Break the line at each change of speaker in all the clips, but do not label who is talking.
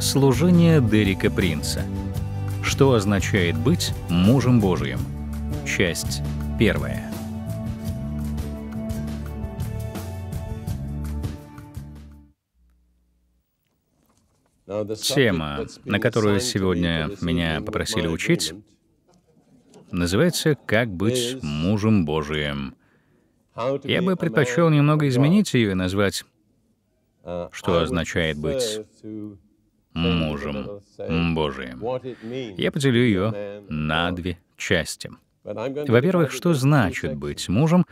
Служение Дерека Принца. Что означает быть мужем Божьим? Часть первая. Тема, на которую сегодня меня попросили учить, называется «Как быть мужем Божиим». Я бы предпочел немного изменить ее и назвать «Что означает быть мужем Божиим. Я поделю ее на две части. Во-первых, что значит быть мужем,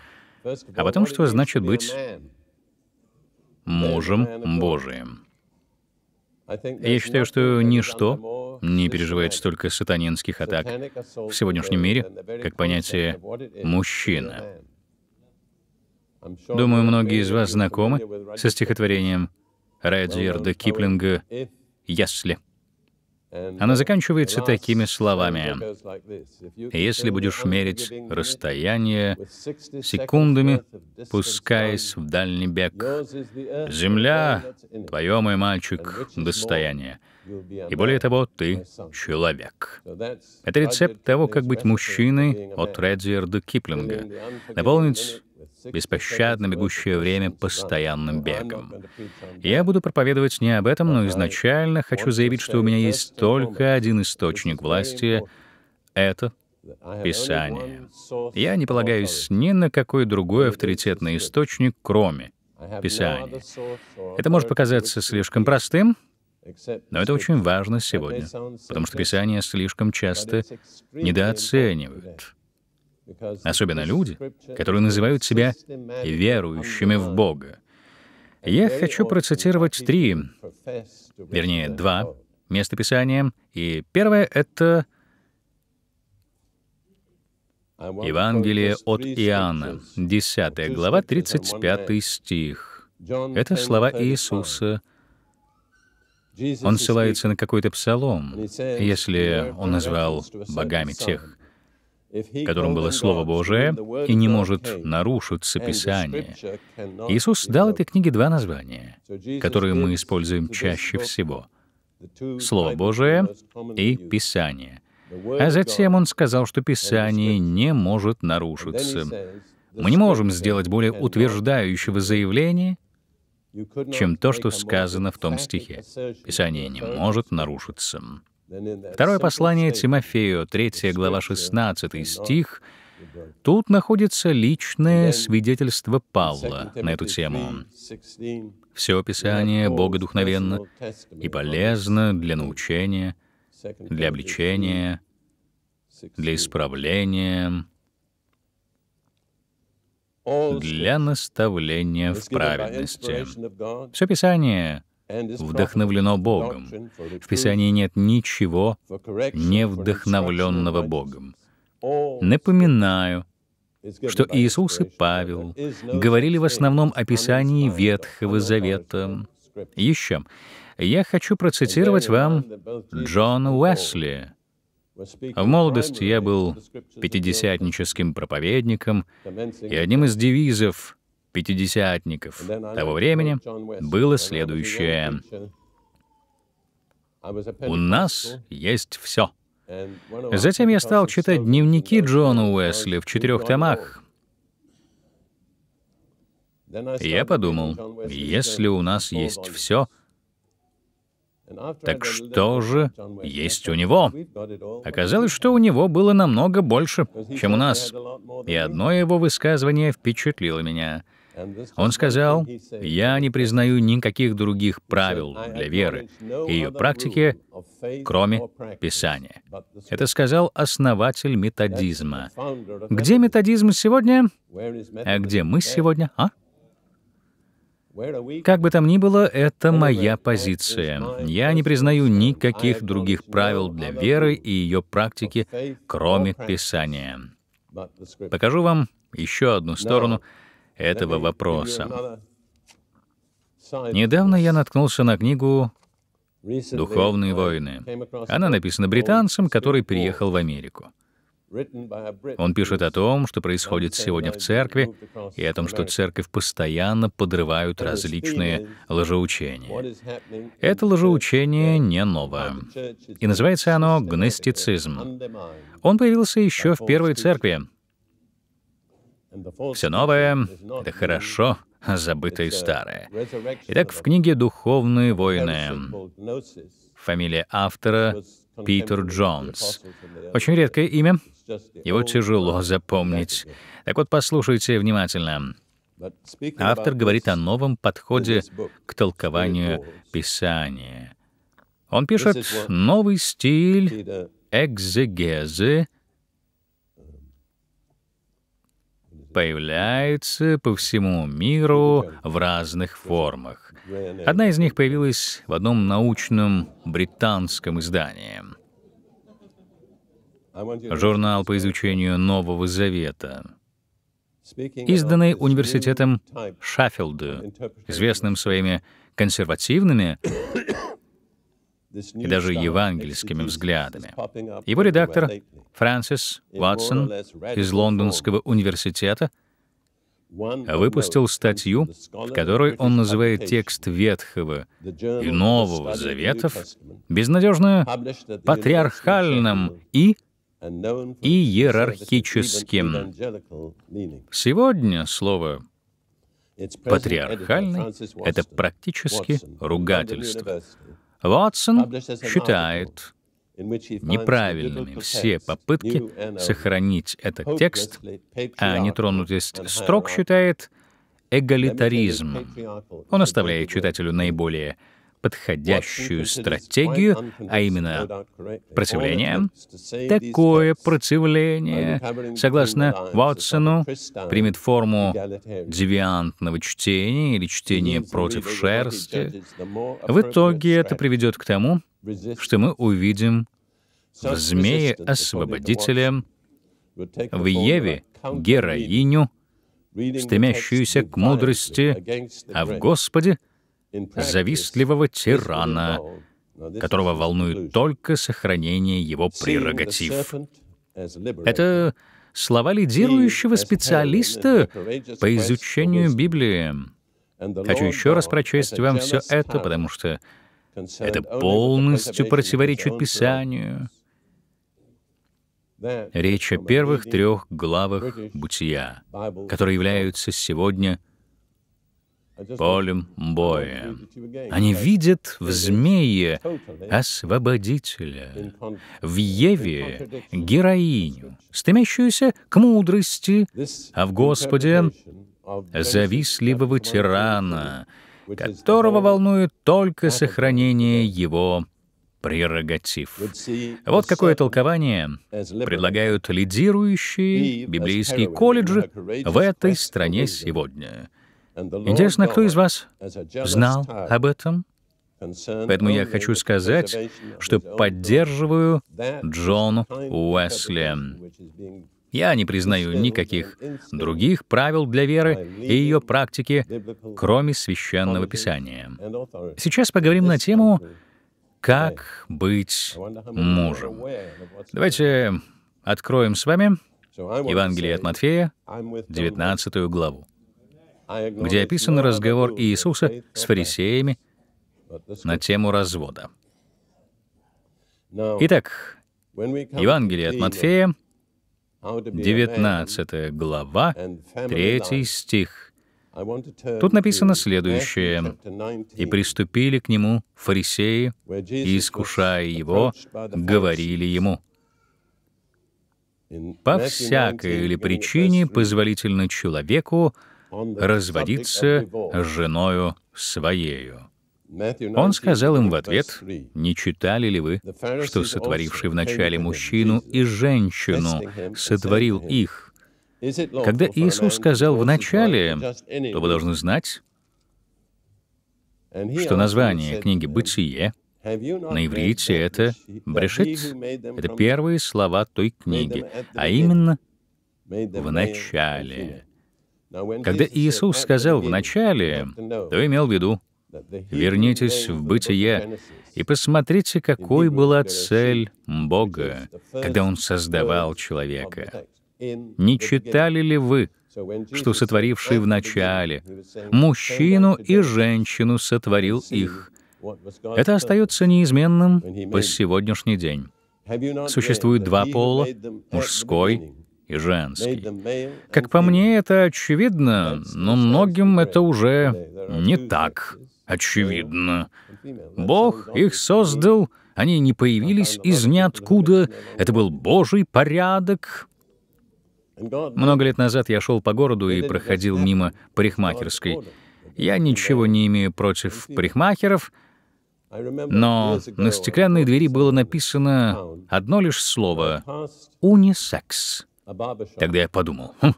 а потом, что значит быть мужем Божиим. Я считаю, что ничто не переживает столько сатанинских атак в сегодняшнем мире, как понятие «мужчина». Думаю, многие из вас знакомы со стихотворением Райдзерда Киплинга «если». Она uh, заканчивается такими словами. «Если будешь мерить расстояние секундами, пускаясь в дальний бег, земля — твое, мой мальчик, достояние. И более того, ты — человек». Это рецепт того, как быть мужчиной от Редзиерда Киплинга. Наполнить беспощадно бегущее время постоянным бегом. Я буду проповедовать не об этом, но изначально хочу заявить, что у меня есть только один источник власти — это Писание. Я не полагаюсь ни на какой другой авторитетный источник, кроме Писания. Это может показаться слишком простым, но это очень важно сегодня, потому что Писание слишком часто недооценивают особенно люди, которые называют себя верующими в Бога. Я хочу процитировать три, вернее, два места Писания. И первое — это Евангелие от Иоанна, 10 глава, 35 стих. Это слова Иисуса. Он ссылается на какой-то псалом, если он назвал богами тех, которым было Слово Божие, и не может нарушиться Писание. Иисус дал этой книге два названия, которые мы используем чаще всего
— Слово
Божие и Писание. А затем он сказал, что Писание не может нарушиться. Мы не можем сделать более утверждающего заявления, чем то, что сказано в том стихе. Писание не может нарушиться. Второе послание Тимофею, 3 глава 16 стих, Тут находится личное свидетельство Павла на эту тему. Все Писание богодухновенно и полезно для научения, для обличения, для исправления, для наставления в праведности. Все Писание — вдохновлено Богом. В Писании нет ничего не вдохновленного Богом. Напоминаю, что Иисус и Павел говорили в основном о Писании Ветхого Завета. Еще я хочу процитировать вам Джона Уэсли. В молодости я был пятидесятническим проповедником, и одним из девизов пятидесятников того времени было следующее. «У нас есть все». Затем я стал читать дневники Джона Уэсли в четырех томах. я подумал, если у нас есть все, так что же есть у него? Оказалось, что у него было намного больше, чем у нас. И одно его высказывание впечатлило меня — он сказал, «Я не признаю никаких других правил для веры и ее практики, кроме Писания». Это сказал основатель методизма. Где методизм сегодня? А где мы сегодня? А? Как бы там ни было, это моя позиция. Я не признаю никаких других правил для веры и ее практики, кроме Писания. Покажу вам еще одну сторону — этого вопроса. Недавно я наткнулся на книгу «Духовные uh, войны». Она написана британцем, который переехал в Америку. Он пишет о том, что происходит сегодня в церкви, и о том, что церковь постоянно подрывают различные лжеучения. Это лжеучение не ново, и называется оно гностицизм. Он появился еще в первой церкви, все новое — это хорошо, забытое и старое. Итак, в книге «Духовные войны» фамилия автора — Питер Джонс. Очень редкое имя, его тяжело запомнить. Так вот, послушайте внимательно. Автор говорит о новом подходе к толкованию Писания. Он пишет новый стиль экзегезы появляются по всему миру в разных формах. Одна из них появилась в одном научном британском издании. Журнал по изучению Нового Завета, изданный университетом Шаффилду, известным своими консервативными и даже евангельскими взглядами. Его редактор Фрэнсис Ватсон из Лондонского университета выпустил статью, в которой он называет текст Ветхого и Нового Заветов безнадежно патриархальным и и иерархическим. Сегодня слово «патриархальный» — это практически ругательство, Ватсон считает неправильными все попытки сохранить этот текст, а нетронутость строк считает эгалитаризмом. Он оставляет читателю наиболее подходящую стратегию, а именно противление. Такое противление, согласно Ватсону, примет форму девиантного чтения или чтения против шерсти. В итоге это приведет к тому, что мы увидим в змее освободителя, в Еве — героиню, стремящуюся к мудрости, а в Господе — завистливого тирана, которого волнует только сохранение его прерогатив. Это слова лидирующего специалиста по изучению Библии. Хочу еще раз прочесть вам все это, потому что это полностью противоречит Писанию. Речь о первых трех главах Бытия, которые являются сегодня — полем боя. Они видят в змее освободителя, в Еве героиню, стремящуюся к мудрости, а в Господе завистливого тирана, которого волнует только сохранение его прерогатив. Вот какое толкование предлагают лидирующие библейские колледжи в этой стране сегодня. Интересно, кто из вас знал об этом? Поэтому я хочу сказать, что поддерживаю Джон Уэсли. Я не признаю никаких других правил для веры и ее практики, кроме священного писания. Сейчас поговорим на тему «Как быть мужем». Давайте откроем с вами Евангелие от Матфея, 19 главу где описан разговор Иисуса с фарисеями на тему развода. Итак, Евангелие от Матфея, 19 глава, 3 стих. Тут написано следующее. «И приступили к нему фарисеи, и, искушая его, говорили ему, «По всякой или причине позволительно человеку разводиться с женою своею». Он сказал им в ответ, «Не читали ли вы, что сотворивший вначале мужчину и женщину сотворил их?» Когда Иисус сказал «вначале», то вы должны знать, что название книги «Бытие» на иврите это «брешит». Это первые слова той книги, а именно
«в начале».
Когда Иисус сказал «в начале», то имел в виду Вернитесь в бытие и посмотрите, какой была цель Бога, когда Он создавал человека. Не читали ли вы, что сотворивший в начале мужчину и женщину сотворил их? Это остается неизменным по сегодняшний день. Существует два пола — мужской и женский. Как по мне, это очевидно, но многим это уже не так очевидно. Бог их создал, они не появились из ниоткуда, это был Божий порядок. Много лет назад я шел по городу и проходил мимо парикмахерской. Я ничего не имею против парикмахеров, но на стеклянной двери было написано одно лишь слово — «унисекс». Тогда я подумал, хм,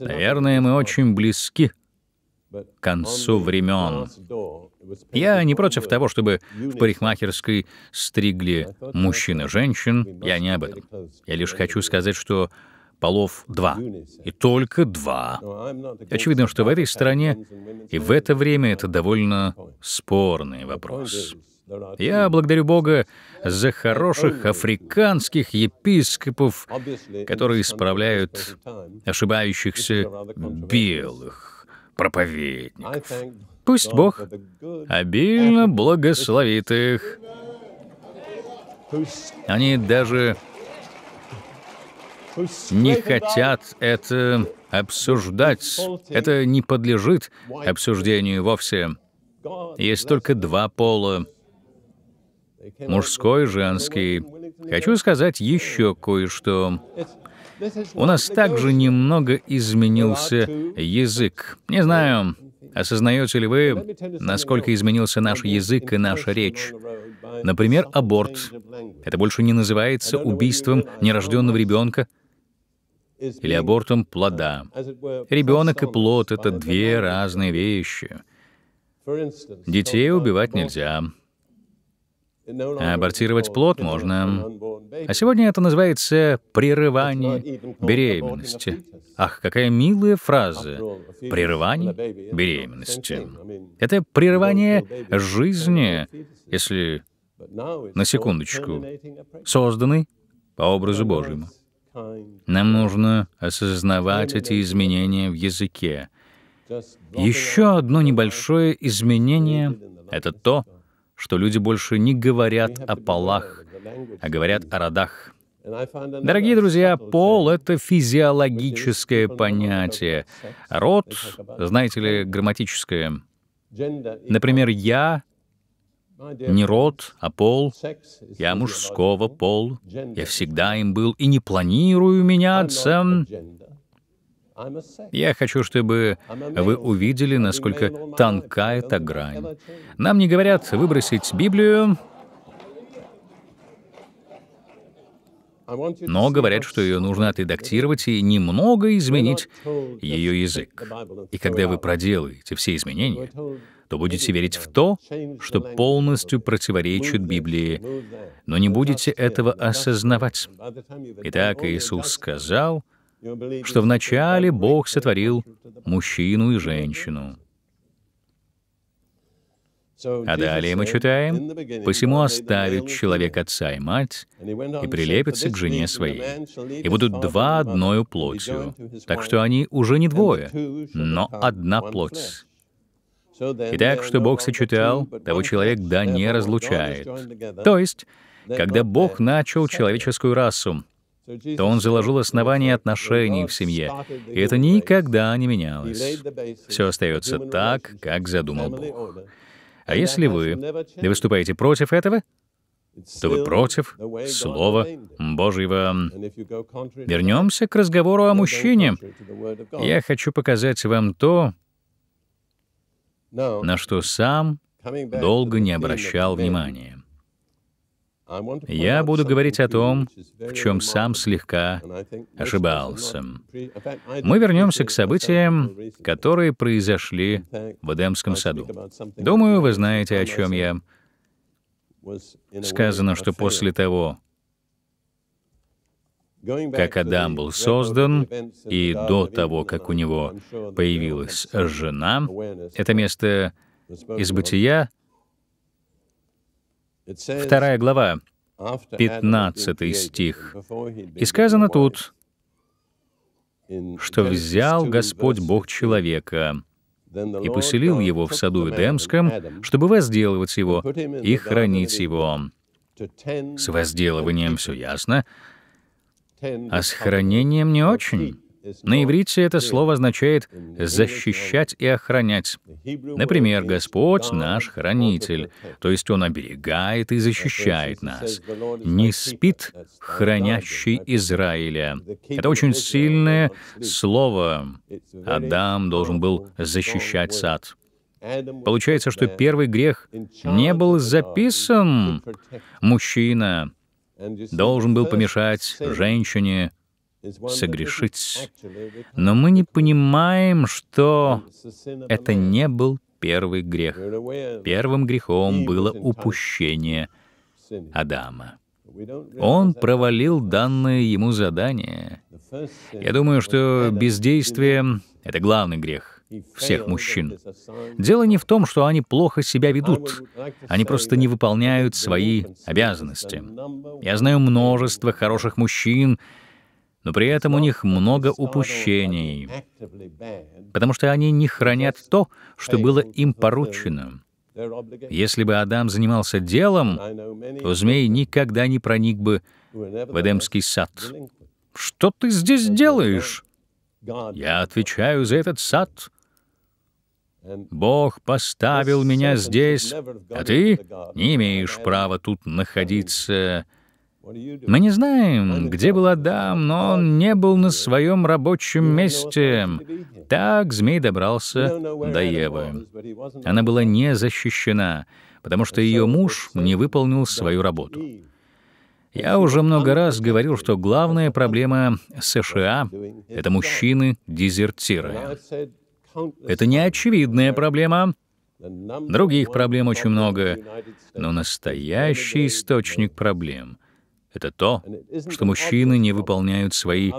наверное, мы очень близки к концу времен. Я не против того, чтобы в парикмахерской стригли мужчин и женщин, я не об этом. Я лишь хочу сказать, что полов два, и только два. Очевидно, что в этой стране и в это время это довольно спорный вопрос. Я благодарю Бога за хороших африканских епископов, которые исправляют ошибающихся белых проповедников. Пусть Бог обильно благословит их. Они даже не хотят это обсуждать. Это не подлежит обсуждению вовсе. Есть только два пола мужской, женский. Хочу сказать еще кое-что. У нас также немного изменился язык. Не знаю, осознаете ли вы, насколько изменился наш язык и наша речь. Например, аборт. Это больше не называется убийством нерожденного ребенка или абортом плода. Ребенок и плод — это две разные вещи. Детей убивать нельзя. А абортировать плод можно. А сегодня это называется прерывание беременности. Ах, какая милая фраза. Прерывание беременности. Это прерывание жизни, если,
на секундочку,
созданы по образу Божьему. Нам нужно осознавать эти изменения в языке. Еще одно небольшое изменение — это то, что люди больше не говорят о полах, а говорят о родах. Дорогие друзья, пол — это физиологическое понятие. Род, знаете ли, грамматическое. Например, я не род, а пол. Я мужского пол. Я всегда им был и не планирую меняться. Я хочу, чтобы вы увидели, насколько тонка эта грань. Нам не говорят выбросить Библию, но говорят, что ее нужно отредактировать и немного изменить ее язык. И когда вы проделаете все изменения, то будете верить в то, что полностью противоречит Библии, но не будете этого осознавать. Итак, Иисус сказал, что вначале Бог сотворил мужчину и женщину. А далее мы читаем, «Посему оставит человек отца и мать, и прилепится к жене своей, и будут два одною плотью, так что они уже не двое, но одна плоть». Итак, что Бог сочетал, того человек да не разлучает. То есть, когда Бог начал человеческую расу, то он заложил основание отношений в семье, и это никогда не менялось. Все остается так, как задумал Бог. А если вы выступаете против этого, то вы против Слова Божьего. Вернемся к разговору о мужчине. Я хочу показать вам то, на что сам долго не обращал внимания. Я буду говорить о том, в чем сам слегка ошибался. Мы вернемся к событиям, которые произошли в Эдемском саду. Думаю, вы знаете, о чем я. Сказано, что после того, как Адам был создан, и до того, как у него появилась жена, это место из бытия — Вторая глава, 15 стих. И сказано тут, что взял Господь Бог человека и поселил его в саду Эдемском, чтобы возделывать его и хранить его. С возделыванием все ясно, а с хранением не очень. На иврите это слово означает «защищать и охранять». Например, «Господь наш хранитель», то есть Он оберегает и защищает нас. «Не спит хранящий Израиля». Это очень сильное слово. Адам должен был защищать сад. Получается, что первый грех не был записан. Мужчина должен был помешать женщине согрешить. Но мы не понимаем, что это не был первый грех. Первым грехом было упущение Адама. Он провалил данное ему задание. Я думаю, что бездействие — это главный грех всех мужчин. Дело не в том, что они плохо себя ведут. Они просто не выполняют свои обязанности. Я знаю множество хороших мужчин, но при этом у них много упущений, потому что они не хранят то, что было им поручено. Если бы Адам занимался делом, то змей никогда не проник бы в Эдемский сад. «Что ты здесь делаешь?» «Я отвечаю за этот сад», Бог поставил меня здесь, а ты не имеешь права тут находиться. Мы не знаем, где был Адам, но он не был на своем рабочем месте. Так змей добрался до Евы. Она была не защищена, потому что ее муж не выполнил свою работу. Я уже много раз говорил, что главная проблема США — это мужчины-дезертиры. Это не очевидная проблема, Других проблем очень много, но настоящий источник проблем это то, что мужчины не выполняют свои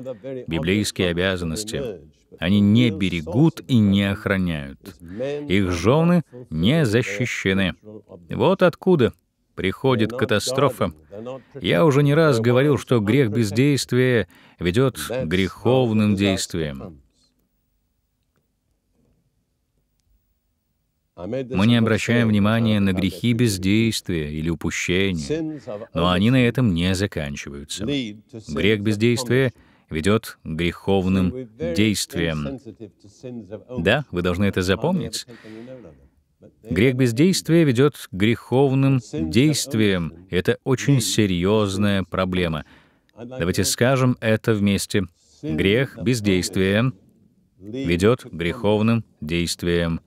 библейские обязанности. Они не берегут и не охраняют. Их жены не защищены. Вот откуда приходит катастрофа. Я уже не раз говорил, что грех бездействия ведет к греховным действиям. Мы не обращаем внимания на грехи бездействия или упущения, но они на этом не заканчиваются. Грех бездействия ведет к греховным действиям. Да, вы должны это запомнить. Грех бездействия ведет к греховным действиям. Это очень серьезная проблема. Давайте скажем это вместе. Грех бездействия ведет к греховным действиям.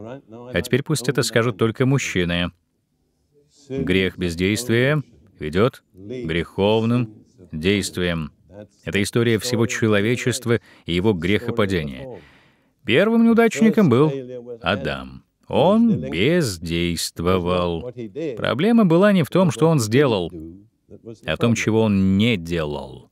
А, а теперь пусть это скажут только мужчины. Грех бездействия ведет к греховным действиям. Это история всего человечества и его грехопадения. Первым неудачником был Адам. Он бездействовал. Проблема была не в том, что он сделал, а в том, чего он не делал.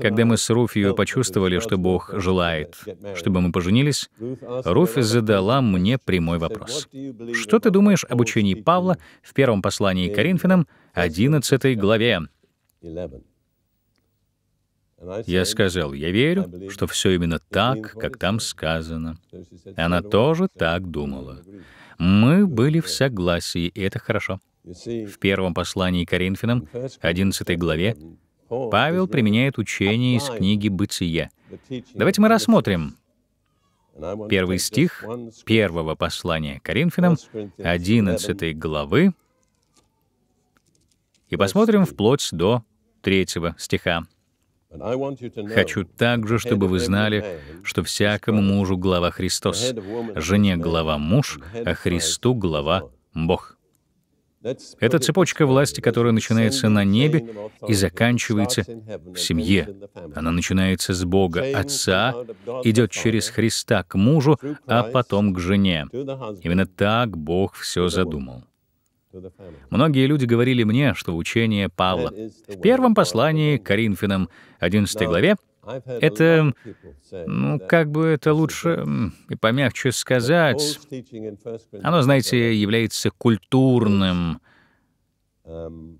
Когда мы с Руфью почувствовали, что Бог желает, чтобы мы поженились, Руфь задала мне прямой вопрос. «Что ты думаешь об учении Павла в первом послании к Коринфянам, 11 главе?» Я сказал, я верю, что все именно так, как там сказано. Она тоже так думала. Мы были в согласии, и это хорошо. В первом послании к Коринфянам, 11 главе, Павел применяет учение из книги «Бытие». Давайте мы рассмотрим первый стих первого послания Коринфянам, 11 главы, и посмотрим вплоть до третьего стиха. Хочу также, чтобы вы знали, что всякому мужу глава Христос, жене глава муж, а Христу глава Бог. Это цепочка власти, которая начинается на небе и заканчивается в семье. Она начинается с Бога Отца, идет через Христа к мужу, а потом к жене. Именно так Бог все задумал. Многие люди говорили мне, что учение Павла в первом послании к Коринфянам, 11 главе, это, ну, как бы это лучше и помягче сказать. Оно, знаете, является культурным. Um,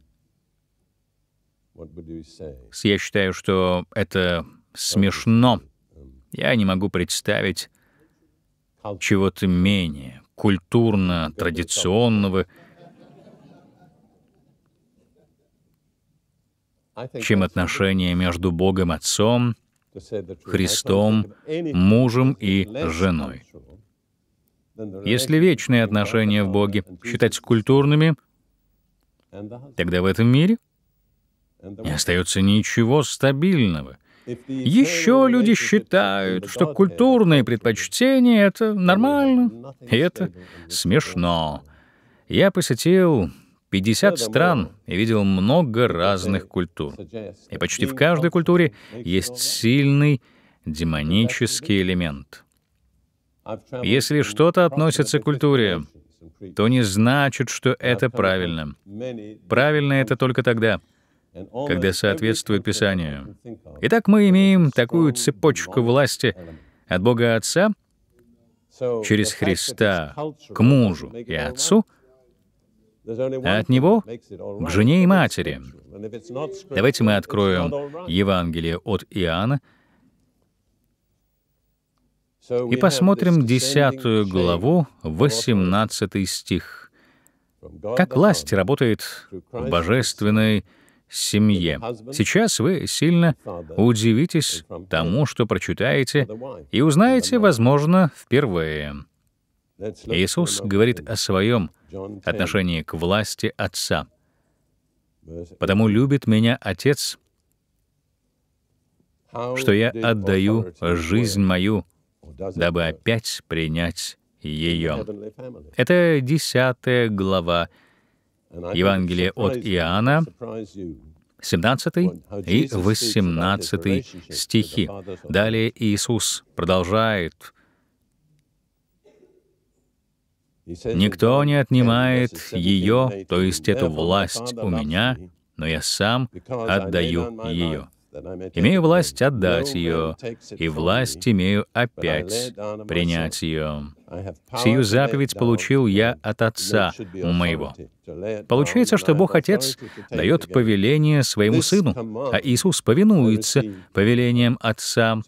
я считаю, что это смешно. Um, я не могу представить чего-то менее культурно-традиционного, чем отношения между Богом Отцом, Христом, мужем и женой. Если вечные отношения в Боге считать культурными, тогда в этом мире не остается ничего стабильного. Еще люди считают, что культурные предпочтения — это нормально, и это смешно. Я посетил 50 стран и видел много разных культур. И почти в каждой культуре есть сильный демонический элемент. Если что-то относится к культуре, то не значит, что это правильно. Правильно это только тогда, когда соответствует Писанию. Итак, мы имеем такую цепочку власти от Бога Отца
через Христа к мужу и Отцу
— а от него к жене и матери. Давайте мы откроем Евангелие от Иоанна и посмотрим 10 главу, 18 стих. Как власть работает в божественной семье. Сейчас вы сильно удивитесь тому, что прочитаете, и узнаете, возможно, впервые. Иисус говорит о своем отношении к власти Отца. Потому любит меня Отец, что я отдаю жизнь мою, дабы опять принять ее. Это десятая глава Евангелия от Иоанна, 17 и 18 стихи. Далее Иисус продолжает Никто не отнимает ее, то есть эту власть у меня, но я сам отдаю ее. Имею власть отдать ее, и власть имею опять принять ее. Сию заповедь получил я от Отца моего. Получается, что Бог Отец дает повеление своему Сыну, а Иисус повинуется повелением Отца.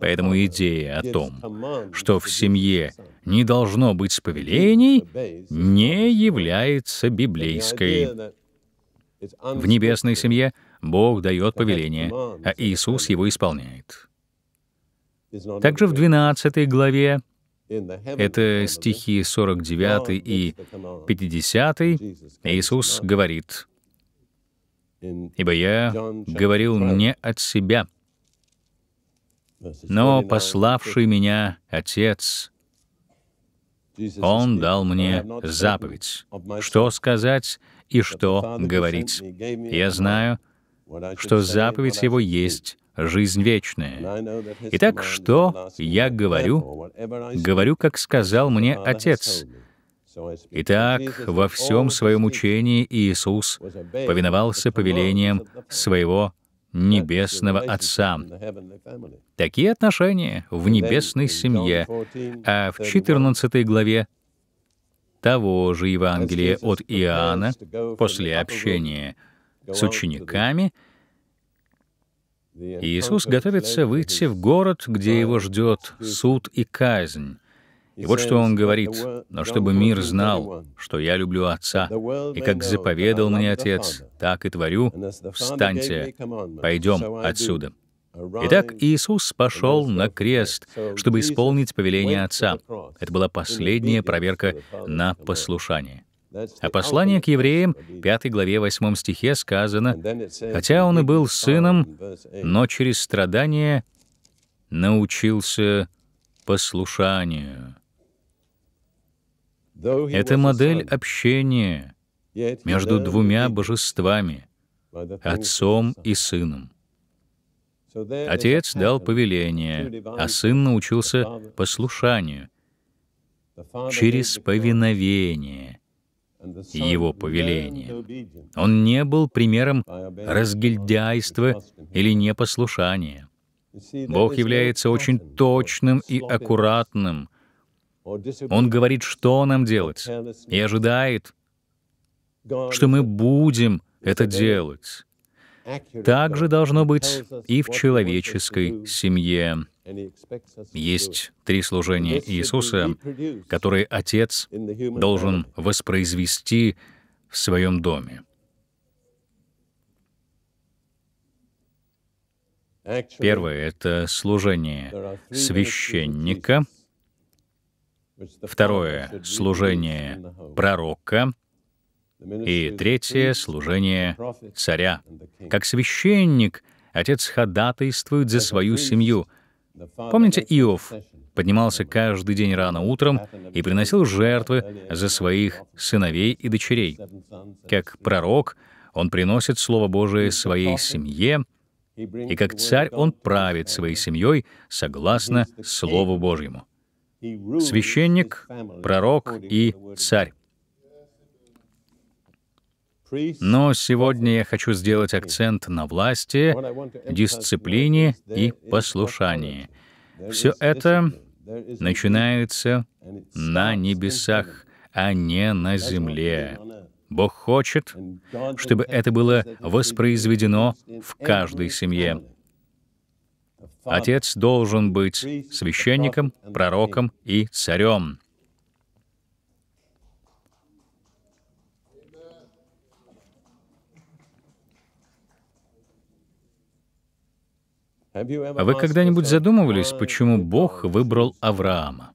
Поэтому идея о том, что в семье не должно быть повелений, не является библейской. В небесной семье — Бог дает повеление, а Иисус его исполняет. Также в 12 главе, это стихи 49 и 50, Иисус говорит, «Ибо я говорил не от себя, но пославший меня Отец, Он дал мне заповедь, что сказать и что говорить. Я знаю, что заповедь Его есть жизнь вечная. Итак, что я говорю? Говорю, как сказал мне Отец. Итак, во всем своем учении Иисус повиновался повелениям своего Небесного Отца. Такие отношения в небесной семье, а в 14 главе того же Евангелия от Иоанна после общения — с учениками, Иисус готовится выйти в город, где его ждет суд и казнь. И вот что он говорит, «Но чтобы мир знал, что я люблю Отца, и как заповедал мне Отец, так и творю, встаньте, пойдем отсюда». Итак, Иисус пошел на крест, чтобы исполнить повеление Отца. Это была последняя проверка на послушание. О а послании к евреям, 5 главе 8 стихе сказано, «Хотя он и был сыном, но через страдания научился послушанию». Это модель общения между двумя божествами, отцом и сыном. Отец дал повеление, а сын научился послушанию через повиновение — его повеления. Он не был примером разгильдяйства или непослушания. Бог является очень точным и аккуратным. Он говорит, что нам делать, и ожидает, что мы будем это делать. Так же должно быть и в человеческой семье. Есть три служения Иисуса, которые Отец должен воспроизвести в своем доме. Первое — это служение священника. Второе — служение пророка. И третье — служение царя. Как священник, отец ходатайствует за свою семью — Помните, Иов поднимался каждый день рано утром и приносил жертвы за своих сыновей и дочерей. Как пророк он приносит Слово Божие своей семье, и как царь он правит своей семьей согласно Слову Божьему. Священник, пророк и царь. Но сегодня я хочу сделать акцент на власти, дисциплине и послушании. Все это начинается на небесах, а не на земле. Бог хочет, чтобы это было воспроизведено в каждой семье. Отец должен быть священником, пророком и царем. А Вы когда-нибудь задумывались, почему Бог выбрал Авраама?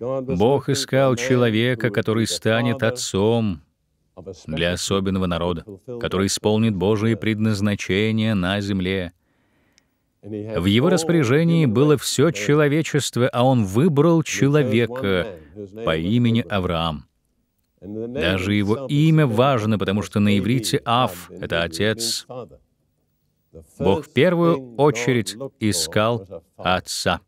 Бог искал человека, который станет отцом для особенного народа, который исполнит Божие предназначение на земле. В его распоряжении было все человечество, а он выбрал человека по имени Авраам. Даже его имя важно, потому что на иврите «Ав» — это «отец», Бог в первую очередь искал Отца.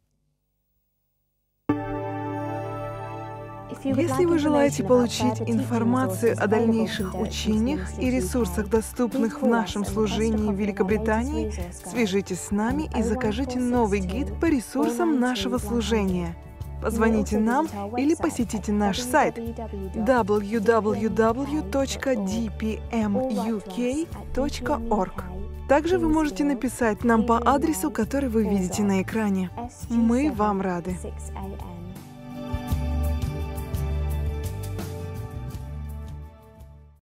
Если вы желаете получить информацию о дальнейших учениях и ресурсах, доступных в нашем служении в Великобритании, свяжитесь с нами и закажите новый гид по ресурсам нашего служения. Позвоните нам или посетите наш сайт www.dpmuk.org. Также вы можете написать нам по адресу, который вы видите на экране. Мы вам рады.